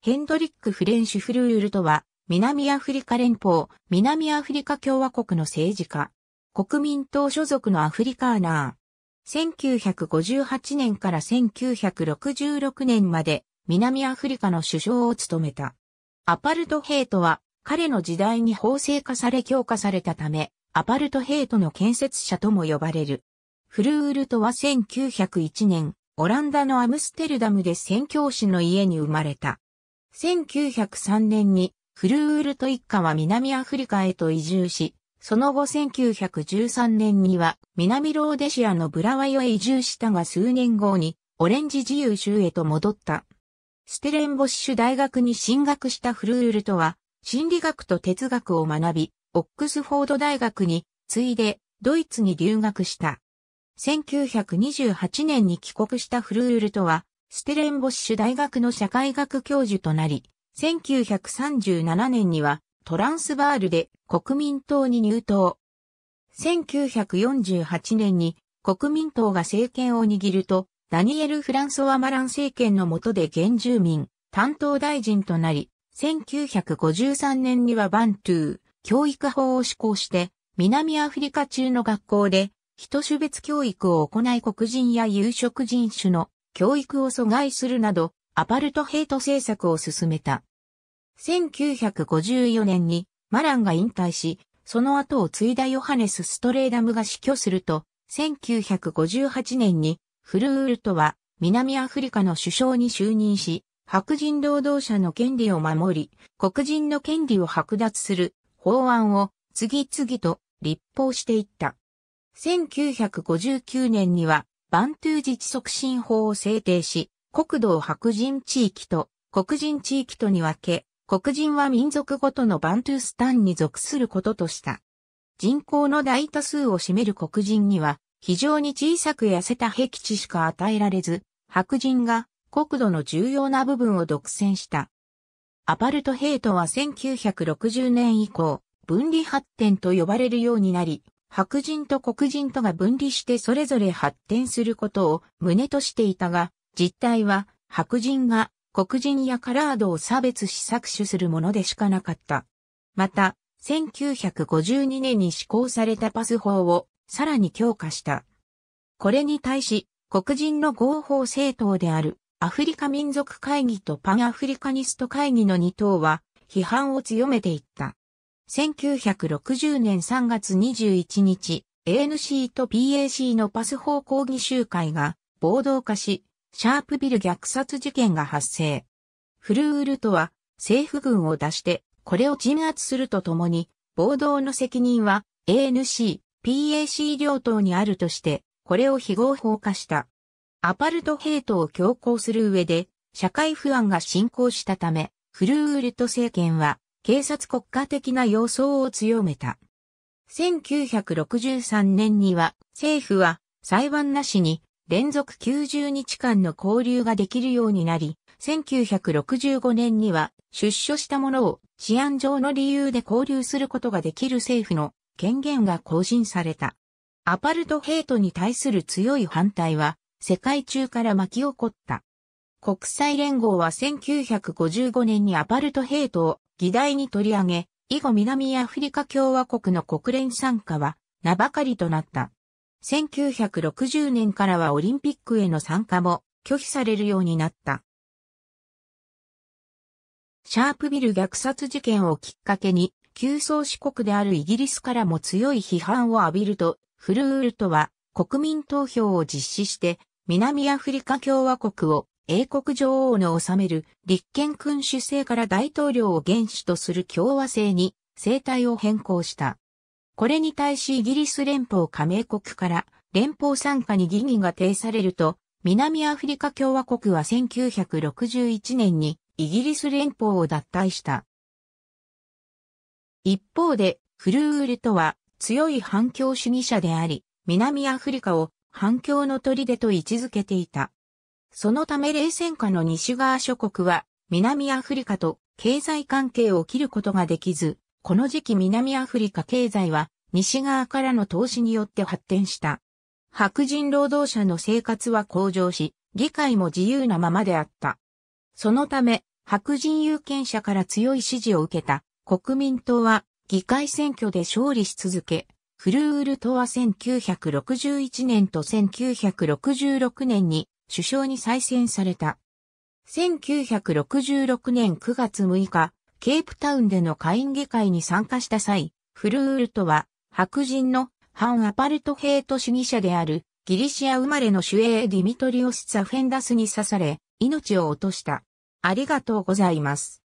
ヘンドリック・フレンシュフルールとは、南アフリカ連邦、南アフリカ共和国の政治家。国民党所属のアフリカーナー。1958年から1966年まで、南アフリカの首相を務めた。アパルトヘイトは、彼の時代に法制化され強化されたため、アパルトヘイトの建設者とも呼ばれる。フルールとは1901年、オランダのアムステルダムで宣教師の家に生まれた。1903年にフルールト一家は南アフリカへと移住し、その後1913年には南ローデシアのブラワヨへ移住したが数年後にオレンジ自由州へと戻った。ステレンボッシュ大学に進学したフルールトは心理学と哲学を学び、オックスフォード大学に次いでドイツに留学した。1928年に帰国したフルールトはステレンボッシュ大学の社会学教授となり、1937年にはトランスバールで国民党に入党。1948年に国民党が政権を握ると、ダニエル・フランソワ・マラン政権の下で原住民担当大臣となり、1953年にはバントゥー教育法を施行して、南アフリカ中の学校で、人種別教育を行い黒人や有色人種の教育を阻害するなど、アパルトヘイト政策を進めた。1954年にマランが引退し、その後を継いだヨハネス・ストレーダムが死去すると、1958年にフルールトは南アフリカの首相に就任し、白人労働者の権利を守り、黒人の権利を剥奪する法案を次々と立法していった。1959年にはバントゥー自治促進法を制定し、国土を白人地域と黒人地域とに分け、黒人は民族ごとのバントゥースタンに属することとした。人口の大多数を占める黒人には、非常に小さく痩せた壁地しか与えられず、白人が国土の重要な部分を独占した。アパルトヘイトは1960年以降、分離発展と呼ばれるようになり、白人と黒人とが分離してそれぞれ発展することを旨としていたが、実態は白人が黒人やカラードを差別し搾取するものでしかなかった。また、1952年に施行されたパス法をさらに強化した。これに対し、黒人の合法政党であるアフリカ民族会議とパンアフリカニスト会議の2党は批判を強めていった。1960年3月21日、ANC と PAC のパス法抗議集会が暴動化し、シャープビル虐殺事件が発生。フルールとは政府軍を出して、これを鎮圧するとともに、暴動の責任は ANC、PAC 両党にあるとして、これを非合法化した。アパルトヘイトを強行する上で、社会不安が進行したため、フルールト政権は警察国家的な様相を強めた。1963年には政府は裁判なしに連続90日間の交流ができるようになり、1965年には出所した者を治安上の理由で交流することができる政府の権限が更新された。アパルトヘイトに対する強い反対は世界中から巻き起こった。国際連合は1955年にアパルトヘイトを議題に取り上げ、以後南アフリカ共和国の国連参加は名ばかりとなった。1960年からはオリンピックへの参加も拒否されるようになった。シャープビル虐殺事件をきっかけに、旧宗主国であるイギリスからも強い批判を浴びると、フルールとは国民投票を実施して、南アフリカ共和国を英国女王の治める立憲君主制から大統領を原首とする共和制に生態を変更した。これに対しイギリス連邦加盟国から連邦参加に疑義が呈されると、南アフリカ共和国は1961年にイギリス連邦を脱退した。一方で、フルールとは強い反共主義者であり、南アフリカを反共の砦と位置づけていた。そのため冷戦下の西側諸国は南アフリカと経済関係を切ることができず、この時期南アフリカ経済は西側からの投資によって発展した。白人労働者の生活は向上し、議会も自由なままであった。そのため、白人有権者から強い支持を受けた国民党は議会選挙で勝利し続け、フルール党は1961年と1966年に首相に再選された。1966年9月6日、ケープタウンでの下院議会に参加した際、フルールトは白人の反アパルトヘイト主義者であるギリシア生まれの主衛ディミトリオス・ザ・フェンダスに刺され、命を落とした。ありがとうございます。